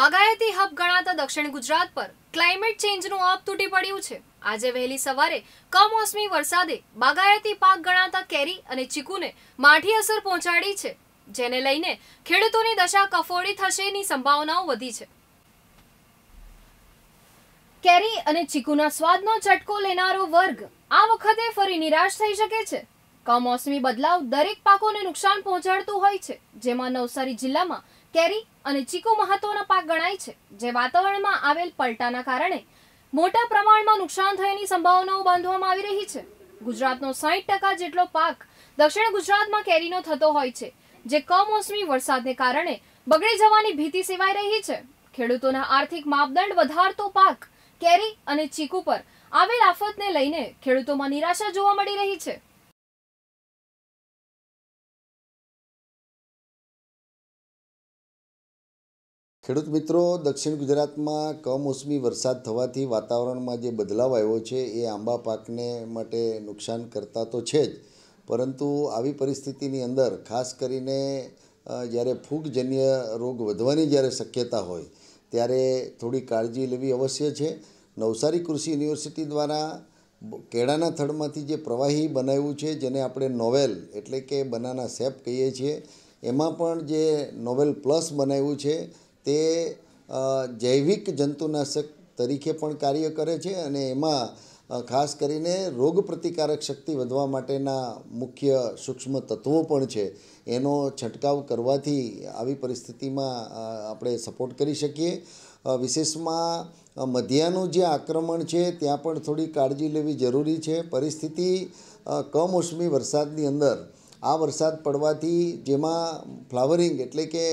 બાગાયતી હબ ગણાતા દક્ષિણ ગુજરાત પર ક્લાઇમેટ ચેન્જનું અપ તૂટી પડ્યું છે આજે વહેલી સવારે કમોસમી વરસાદે બાગાયતી પાક ગણાતા કેરી અને ચીકુને માઠી અસર પહોંચાડી છે જેને લઈને ખેડૂતોની દશા કફોડી થશેની સંભાવનાઓ વધી છે કેરી અને ચીકુના સ્વાદનો ચટકો લેનારો વર્ગ આ વખતે ફરી નિરાશ થઈ શકે છે કમોસમી બદલાવ દરેક પાકોને નુકસાન પહોંચાડતું હોય છે જેમાં નવસારી જિલ્લામાં કેરી અને ચીકુ મહત્વના પાક ગણાય છે જે વાતાવરણમાં આવેલ પલટાના કારણે મોટા પ્રમાણમાં નુકસાન થયાની સંભાવનાઓ બાંધવામાં આવી રહી છે ગુજરાતનો સાહીઠ ટકા જેટલો પાક દક્ષિણ ગુજરાતમાં કેરીનો થતો હોય છે જે કમોસમી વરસાદને કારણે બગડી જવાની ભીતિ સેવાઈ રહી છે ખેડૂતોના આર્થિક માપદંડ વધારતો પાક કેરી અને ચીકુ પર આવેલ આફતને લઈને ખેડૂતોમાં નિરાશા જોવા મળી રહી છે ખેડૂત મિત્રો દક્ષિણ ગુજરાતમાં કમોસમી વરસાદ થવાથી વાતાવરણમાં જે બદલાવ આવ્યો છે એ આંબા પાકને માટે નુકસાન કરતા તો છે જ પરંતુ આવી પરિસ્થિતિની અંદર ખાસ કરીને જ્યારે ફૂગજન્ય રોગ વધવાની જ્યારે શક્યતા હોય ત્યારે થોડી કાળજી લેવી અવશ્ય છે નવસારી કૃષિ યુનિવર્સિટી દ્વારા કેળાના થડમાંથી જે પ્રવાહી બનાવ્યું છે જેને આપણે નોવેલ એટલે કે બનાના સેપ કહીએ છીએ એમાં પણ જે નોવેલ પ્લસ બનાવ્યું છે તે જૈવિક જંતુનાશક તરીકે પણ કાર્ય કરે છે અને એમાં ખાસ કરીને રોગ પ્રતિકારક શક્તિ વધવા માટેના મુખ્ય સૂક્ષ્મ તત્વો પણ છે એનો છંટકાવ કરવાથી આવી પરિસ્થિતિમાં આપણે સપોર્ટ કરી શકીએ વિશેષમાં મધ્યાનું જે આક્રમણ છે ત્યાં પણ થોડી કાળજી લેવી જરૂરી છે પરિસ્થિતિ કમોસમી વરસાદની અંદર આ વરસાદ પડવાથી જેમાં ફ્લાવરિંગ એટલે કે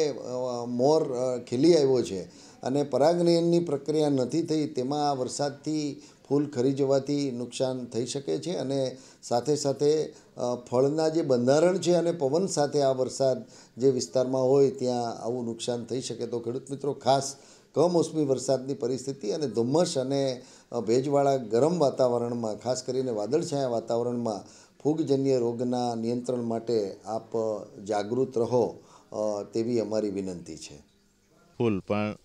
મોર ખીલી આવ્યો છે અને પરાગનયનની પ્રક્રિયા નથી થઈ તેમાં આ વરસાદથી ફૂલ ખરી જવાથી નુકસાન થઈ શકે છે અને સાથે સાથે ફળના જે બંધારણ છે અને પવન સાથે આ વરસાદ જે વિસ્તારમાં હોય ત્યાં આવું નુકસાન થઈ શકે તો ખેડૂત મિત્રો ખાસ કમોસમી વરસાદની પરિસ્થિતિ અને ધુમ્મસ અને ભેજવાળા ગરમ વાતાવરણમાં ખાસ કરીને વાદળછાયા વાતાવરણમાં ફૂગજન્ય રોગના નિયંત્રણ માટે આપ જાગૃત રહો તેવી અમારી વિનંતી છે ફૂલ પણ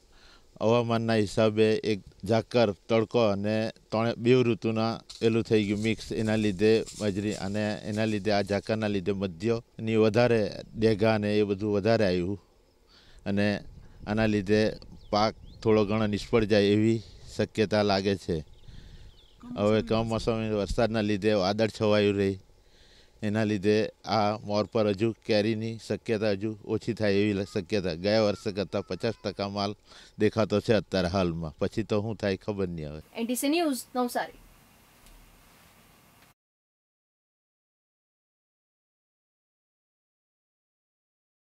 હવામાનના હિસાબે એક ઝાકર તડકો અને ત્રણે બે ઋતુના એલું થઈ ગયું મિક્સ એના લીધે બાજરી અને એના લીધે આ ઝાકરના લીધે મધ્યોની વધારે ડેગા ને એ બધું વધારે આવ્યું અને આના લીધે પાક થોડો ઘણો નિષ્ફળ જાય એવી શક્યતા લાગે છે હવે કમોસમી વરસાદના લીધે વાદળ છવાયું રહી એના લીધે આ મોર પર હજુ કેરીની શક્યતા હજુ ઓછી થાય એવી શક્યતા ગયા વર્ષે કરતાં પચાસ ટકા માલ દેખાતો છે અત્યારે હાલમાં પછી તો શું થાય ખબર નહીં હવે એનટીસી ન્યૂઝ નવસારી